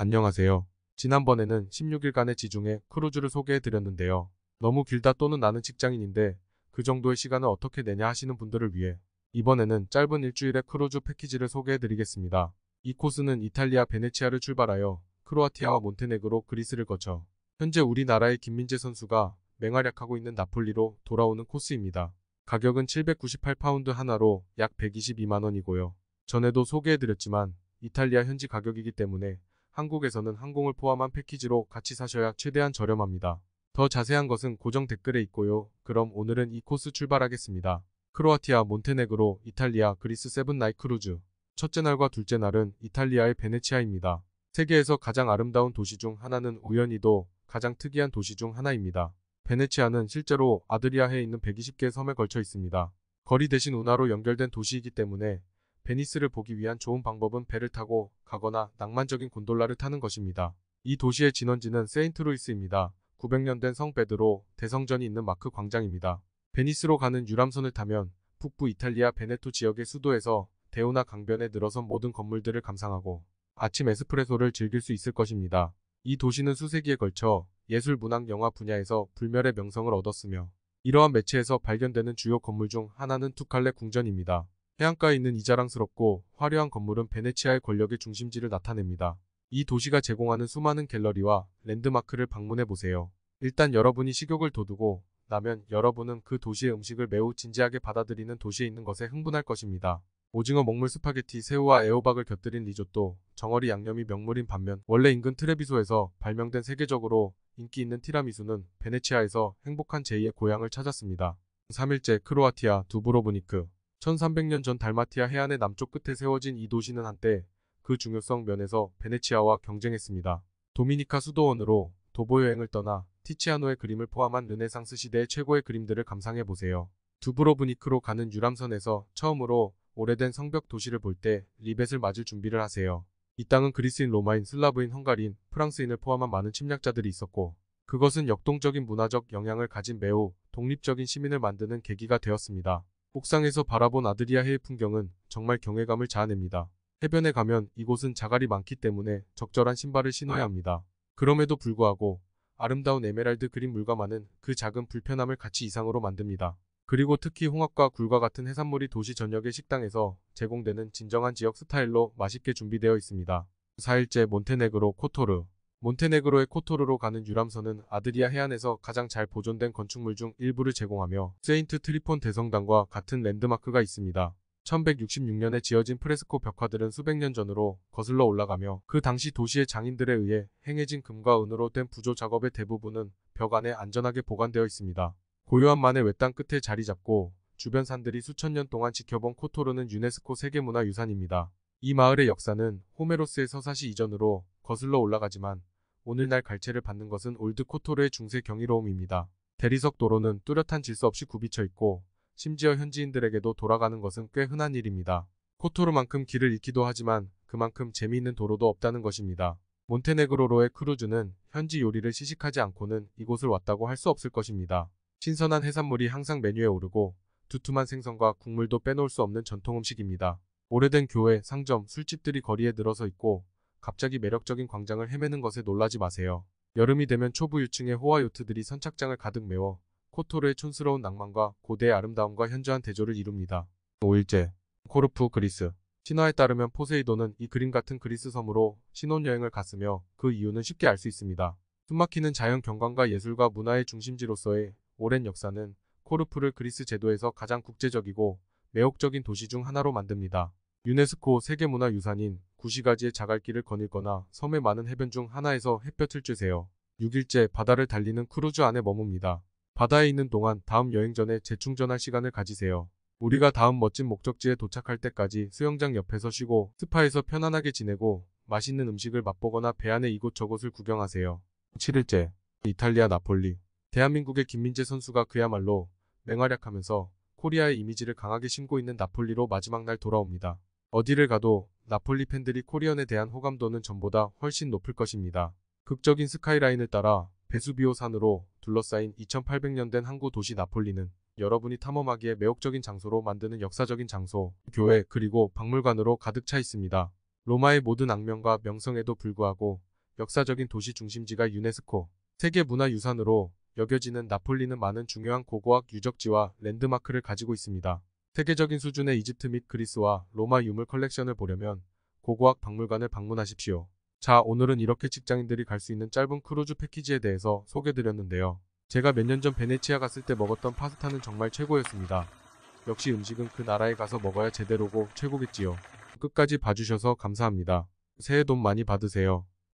안녕하세요. 지난번에는 16일간의 지중해 크루즈를 소개해드렸는데요. 너무 길다 또는 나는 직장인인데 그 정도의 시간을 어떻게 내냐 하시는 분들을 위해 이번에는 짧은 일주일의 크루즈 패키지를 소개해드리겠습니다. 이 코스는 이탈리아 베네치아를 출발하여 크로아티아와 몬테네그로 그리스를 거쳐 현재 우리나라의 김민재 선수가 맹활약하고 있는 나폴리로 돌아오는 코스입니다. 가격은 798파운드 하나로 약 122만원이고요. 전에도 소개해드렸지만 이탈리아 현지 가격이기 때문에 한국에서는 항공을 포함한 패키지로 같이 사셔야 최대한 저렴합니다. 더 자세한 것은 고정 댓글에 있고요. 그럼 오늘은 이 코스 출발하겠습니다. 크로아티아, 몬테네그로, 이탈리아, 그리스 세븐 나이 크루즈 첫째 날과 둘째 날은 이탈리아의 베네치아입니다. 세계에서 가장 아름다운 도시 중 하나는 우연히도 가장 특이한 도시 중 하나입니다. 베네치아는 실제로 아드리아해에 있는 120개의 섬에 걸쳐 있습니다. 거리 대신 운하로 연결된 도시이기 때문에 베니스를 보기 위한 좋은 방법은 배를 타고 가거나 낭만적인 곤돌라를 타는 것입니다. 이 도시의 진원지는 세인트루이스입니다. 900년 된 성베드로 대성전이 있는 마크 광장입니다. 베니스로 가는 유람선을 타면 북부 이탈리아 베네토 지역의 수도에서 대우나 강변에 늘어선 모든 건물들을 감상하고 아침 에스프레소를 즐길 수 있을 것입니다. 이 도시는 수세기에 걸쳐 예술, 문학, 영화 분야에서 불멸의 명성을 얻었으며 이러한 매체에서 발견되는 주요 건물 중 하나는 투칼레 궁전입니다. 해안가에 있는 이 자랑스럽고 화려한 건물은 베네치아의 권력의 중심지를 나타냅니다. 이 도시가 제공하는 수많은 갤러리와 랜드마크를 방문해 보세요. 일단 여러분이 식욕을 돋우고 나면 여러분은 그 도시의 음식을 매우 진지하게 받아들이는 도시에 있는 것에 흥분할 것입니다. 오징어 먹물 스파게티, 새우와 애호박을 곁들인 리조또, 정어리 양념이 명물인 반면 원래 인근 트레비소에서 발명된 세계적으로 인기 있는 티라미수는 베네치아에서 행복한 제2의 고향을 찾았습니다. 3일째 크로아티아 두브로브니크 1300년 전 달마티아 해안의 남쪽 끝에 세워진 이 도시는 한때 그 중요성 면에서 베네치아와 경쟁했습니다. 도미니카 수도원으로 도보 여행을 떠나 티치아노의 그림을 포함한 르네상스 시대의 최고의 그림들을 감상해 보세요. 두브로브니크로 가는 유람선에서 처음으로 오래된 성벽 도시를 볼 때 리벳을 맞을 준비를 하세요. 이 땅은 그리스인, 로마인, 슬라브인, 헝가리인, 프랑스인을 포함한 많은 침략자들이 있었고 그것은 역동적인 문화적 영향을 가진 매우 독립적인 시민을 만드는 계기가 되었습니다. 옥상에서 바라본 아드리아 해의 풍경은 정말 경외감을 자아냅니다. 해변에 가면 이곳은 자갈이 많기 때문에 적절한 신발을 신어야 합니다. 그럼에도 불구하고 아름다운 에메랄드 그린 물감화는 그 작은 불편함을 같이 이상으로 만듭니다. 그리고 특히 홍합과 굴과 같은 해산물이 도시 전역의 식당에서 제공되는 진정한 지역 스타일로 맛있게 준비되어 있습니다. 4일째 몬테네그로 코토르 몬테네그로의 코토르로 가는 유람선은 아드리아 해안에서 가장 잘 보존된 건축물 중 일부를 제공하며 세인트 트리폰 대성당과 같은 랜드마크가 있습니다. 1166년에 지어진 프레스코 벽화들은 수백 년 전으로 거슬러 올라가며 그 당시 도시의 장인들에 의해 행해진 금과 은으로 된 부조 작업의 대부분은 벽 안에 안전하게 보관되어 있습니다. 고요한 만의 외땅 끝에 자리 잡고 주변 산들이 수천 년 동안 지켜본 코토르는 유네스코 세계문화유산입니다. 이 마을의 역사는 호메로스의 서사시 이전으로 거슬러 올라가지만 오늘날 갈채를 받는 것은 올드 코토르의 중세 경이로움입니다. 대리석 도로는 뚜렷한 질서 없이 굽이쳐 있고 심지어 현지인들에게도 돌아가는 것은 꽤 흔한 일입니다. 코토르만큼 길을 잃기도 하지만 그만큼 재미있는 도로도 없다는 것입니다. 몬테네그로로의 크루즈는 현지 요리를 시식하지 않고는 이곳을 왔다고 할 수 없을 것입니다. 신선한 해산물이 항상 메뉴에 오르고 두툼한 생선과 국물도 빼놓을 수 없는 전통 음식입니다. 오래된 교회, 상점, 술집들이 거리에 늘어서 있고 갑자기 매력적인 광장을 헤매는 것에 놀라지 마세요. 여름이 되면 초부 유층의 호화 요트들이 선착장을 가득 메워 코토르의 촌스러운 낭만과 고대의 아름다움과 현저한 대조를 이룹니다. 5일째 코르프 그리스 신화에 따르면 포세이돈은 이 그림 같은 그리스 섬으로 신혼여행을 갔으며 그 이유는 쉽게 알 수 있습니다. 숨막히는 자연 경관과 예술과 문화의 중심지로서의 오랜 역사는 코르프를 그리스 제도에서 가장 국제적이고 매혹적인 도시 중 하나로 만듭니다. 유네스코 세계문화유산인 구시가지의 자갈길을 거닐거나 섬의 많은 해변 중 하나에서 햇볕을 쬐세요. 6일째 바다를 달리는 크루즈 안에 머뭅니다. 바다에 있는 동안 다음 여행 전에 재충전할 시간을 가지세요. 우리가 다음 멋진 목적지에 도착할 때까지 수영장 옆에서 쉬고 스파에서 편안하게 지내고 맛있는 음식을 맛보거나 배 안에 이곳저곳을 구경하세요. 7일째 이탈리아 나폴리 대한민국의 김민재 선수가 그야말로 맹활약하면서 코리아의 이미지를 강하게 심고 있는 나폴리로 마지막 날 돌아옵니다. 어디를 가도 나폴리 팬들이 코리언에 대한 호감도는 전보다 훨씬 높을 것입니다. 극적인 스카이라인을 따라 베수비오 산으로 둘러싸인 2800년 된 항구 도시 나폴리는 여러분이 탐험하기에 매혹적인 장소로 만드는 역사적인 장소, 교회, 그리고 박물관으로 가득 차 있습니다. 로마의 모든 악명과 명성에도 불구하고 역사적인 도시 중심지가 유네스코, 세계문화유산으로 여겨지는 나폴리는 많은 중요한 고고학 유적지와 랜드마크를 가지고 있습니다. 세계적인 수준의 이집트 및 그리스와 로마 유물 컬렉션을 보려면 고고학 박물관을 방문하십시오. 자 오늘은 이렇게 직장인들이 갈 수 있는 짧은 크루즈 패키지에 대해서 소개드렸는데요. 제가 몇 년 전 베네치아 갔을 때 먹었던 파스타는 정말 최고였습니다. 역시 음식은 그 나라에 가서 먹어야 제대로고 최고겠지요. 끝까지 봐주셔서 감사합니다. 새해 돈 많이 받으세요.